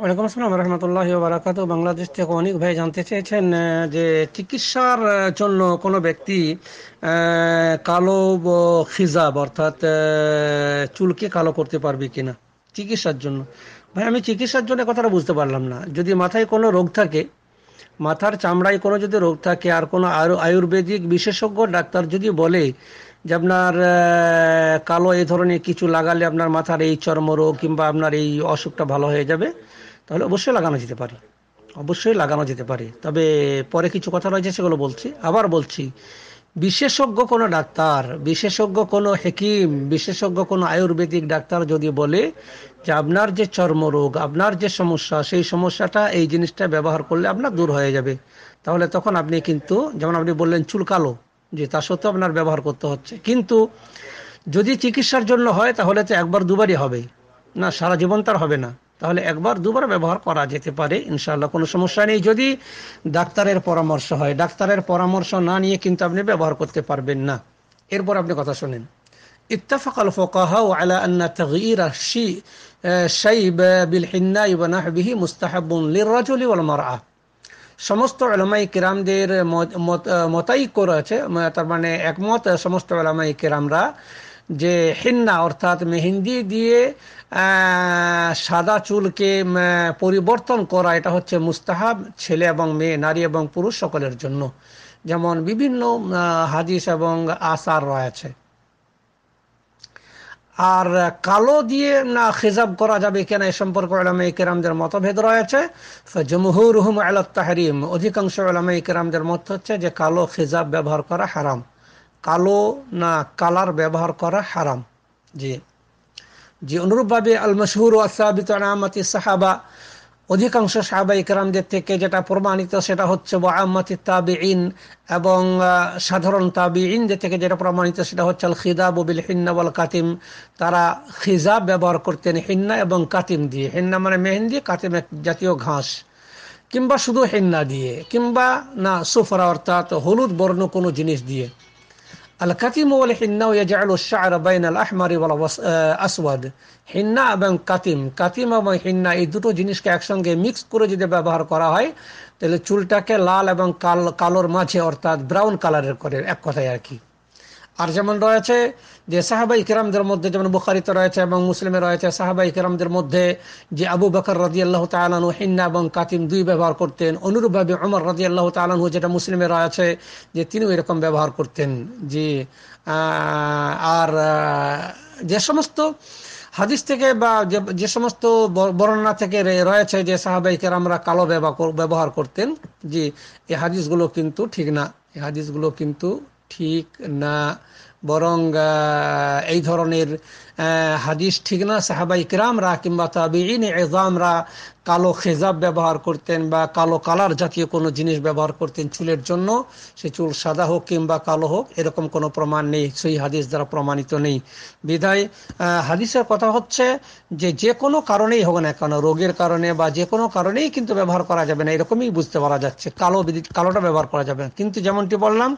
ওয়ালাইকুম আসসালাম রহমতুল্লাহ বারাকাতু বাংলাদেশ থেকে অনেক ভাই জানতে চেয়েছেন যে চিকিৎসার জন্য কোনো ব্যক্তি কালো খিজাব অর্থাৎ চুলকে কালো করতে পারবে কিনা চিকিৎসার জন্য ভাই আমি চিকিৎসার জন্য কথাটা বুঝতে পারলাম না যদি মাথায় কোনো রোগ থাকে মাথার চামড়ায় কোনো যদি রোগ থাকে আর কোনো আয়ুর্বেদিক বিশেষজ্ঞ ডাক্তার যদি বলে যে আপনার কালো এই ধরনের কিছু লাগালে আপনার মাথার এই চর্মরোগ কিংবা আপনার এই অসুখটা ভালো হয়ে যাবে তাহলে অবশ্যই লাগানো যেতে পারে অবশ্যই লাগানো যেতে পারে তবে পরে কিছু কথা রয়েছে সেগুলো বলছি আবার বলছি বিশেষজ্ঞ কোনো ডাক্তার বিশেষজ্ঞ কোনো হেকিম বিশেষজ্ঞ কোনো আয়ুর্বেদিক ডাক্তার যদি বলে যে আপনার যে চর্মরোগ আপনার যে সমস্যা সেই সমস্যাটা এই জিনিসটা ব্যবহার করলে আপনার দূর হয়ে যাবে তাহলে তখন আপনি কিন্তু যেমন আপনি বললেন চুলকালো যে তা সত্ত্বেও আপনার ব্যবহার করতে হচ্ছে কিন্তু যদি চিকিৎসার জন্য হয় তাহলে তো একবার দুবারই হবে না সারা জীবন তার হবে না তাহলে একবার দুবার ব্যবহার করা যেতে পারে ইনশাআল্লাহ কোনো সমস্যা নেই যদি ডাক্তারের পরামর্শ হয় ডাক্তারের পরামর্শ না নিয়ে কিন্তু আপনি ব্যবহার করতে পারবেন না এরপর আপনি কথা শোনেন اتفق الفقهاء على أن تغيير الشيء شيب بالحناء ونحبه مستحب للرجل والمرأة সমস্ত আলামাই কেরামদের মতাই করেছে তার মানে একমত সমস্ত আলামাই কেরামরা যে হিন্না অর্থাৎ মেহেন্দি দিয়ে সাদা চুলকে পরিবর্তন করা এটা হচ্ছে মুস্তাহাব ছেলে এবং মেয়ে নারী এবং পুরুষ সকলের জন্য যেমন বিভিন্ন হাদিস এবং আসার রয়েছে আর কালো দিয়ে না খেজাব করা যাবে কিনা এ সম্পর্ক আলামাই কেরামদের মতভেদ রয়েছে জমহুর রহম আল্লাহ তাহরিম অধিকাংশ আলামাই কেরামদের মত হচ্ছে যে কালো খেজাব ব্যবহার করা হারাম কালো না কালার ব্যবহার করা হারাম জি জি অনুরূপভাবে আল মশহুর ওয়াসাবিত সাহাবা অধিকাংশ সাহাবা ইকরামদের থেকে যেটা প্রমাণিত সেটা হচ্ছে তাবি ইন এবং সাধারণ তাবি ইনদের থেকে যেটা প্রমাণিত সেটা হচ্ছে আল খিদা ববিল হিন্না বল কাতিম তারা খিজাব ব্যবহার করতেন হিন্না এবং কাতিম দিয়ে হিন্না মানে মেহেন্দি কাতিম এক জাতীয় ঘাস কিংবা শুধু হিন্না দিয়ে কিংবা না সুফরা অর্থাৎ হলুদ বর্ণ কোনো জিনিস দিয়ে আল-কাতিম ওয়াল হিন্না ইয়াজআলু আশ-শা'র বাইনা আল-আহমারি ওয়াল আসওয়াদ এবং কাতিম কাতিম এবং এই দুটো জিনিসকে একসঙ্গে মিক্স করে যদি ব্যবহার করা হয় তাহলে চুলটাকে লাল এবং কাল কালোর মাঝে অর্থাৎ ব্রাউন কালারের করে এক কথায় আর কি আর যেমন রয়েছে যে সাহাবা ইকরামদের মধ্যে যেমন বুখারিতে রয়েছে এবং মুসলিমে রয়েছে সাহাবা ইকরামদের মধ্যে যে আবু বকর রাজি আল্লাহ তালানু হিন্না এবং কাতিম দুই ব্যবহার করতেন অনুরূপভাবে অমর রাজি আল্লাহ তালানহু যেটা মুসলিমে রয়েছে যে তিনিও এরকম ব্যবহার করতেন যে আর যে সমস্ত হাদিস থেকে বা যে সমস্ত বর্ণনা থেকে রয়েছে যে সাহাবাইকার কিরামরা কালো ব্যবহার করতেন যে এই হাদিসগুলো কিন্তু ঠিক না এই হাদিসগুলো কিন্তু ঠিক না বরং এই ধরনের হাদিস ঠিক না সাহাবা ইকরামরা কিংবা তাবিহীন এজামরা কালো খেজাব ব্যবহার করতেন বা কালো কালার জাতীয় কোনো জিনিস ব্যবহার করতেন চুলের জন্য সে চুল সাদা হোক কিংবা কালো হোক এরকম কোনো প্রমাণ নেই সেই হাদিস দ্বারা প্রমাণিত নেই বিধায় হাদিসের কথা হচ্ছে যে যে কোনো কারণেই হোক না কেন রোগের কারণে বা যে কোনো কারণেই কিন্তু ব্যবহার করা যাবে না এরকমই বুঝতে পারা যাচ্ছে কালো কালোটা ব্যবহার করা যাবে না কিন্তু যেমনটি বললাম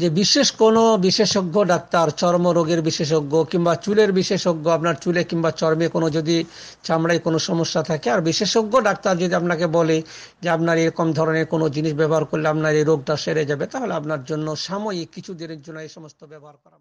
যে বিশেষ কোনো বিশেষজ্ঞ ডাক্তার চর্মরোগের বিশেষজ্ঞ কিংবা চুলের বিশেষজ্ঞ আপনার চুলে কিংবা চর্মে কোনো যদি চামড়ায় কোনো সমস্যা থাকে আর বিশেষজ্ঞ ডাক্তার যদি আপনাকে বলে যে আপনার এরকম ধরনের কোনো জিনিস ব্যবহার করলে আপনার এই রোগটা সেরে যাবে তাহলে আপনার জন্য সাময়িক কিছু দিনের জন্য এই সমস্ত ব্যবহার করা